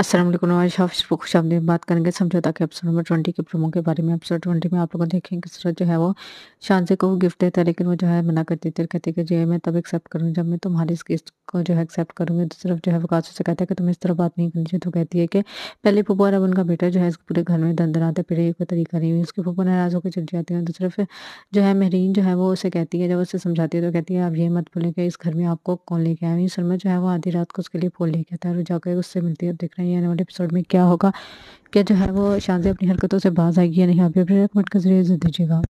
Aslam Nawaz half को खुश आमदी बात करेंगे समझौता के एपिसोड नंबर ट्वेंटी के प्रोमो के बारे में एपिसोड ट्वेंटी में आप लोगों देखें किस तरह जो है वो शान से को गिफ्ट देता है लेकिन वो जो है मना करती देते कहती कहते कि जो मैं तब एक्सेप्ट करूँ जब मैं तुम्हारी इस गिफ्ट को जो है एक्सेप्ट करूँगी दूसरी तो तरफ जो है वकाश से कहता है कि तुम इस तरह बात नहीं करनी चाहिए तो कहती है कि पहले पुपो और अब उनका बेटा जो है इस पूरे घर में आते पिड़े का तरीका नहीं हुई उसके पुपो नाराज़ होकर चल जाती है दूसरी तरफ तो जो है महरीन जो है वो उसे कहती है जब उसे समझाती है तो कहती है आप ये मत भूलें कि इस घर में आपको कौन लेके सर में जो है वो आधी रात को उसके लिए फोन लेके आता है और जाकर उससे मिलती है देख रहे है आने वाले एपिसोड में क्या होगा क्या जो है वो शादी अपनी हरकतों से बाज आएगी या नहीं आप कमेंट के जरिए दीजिएगा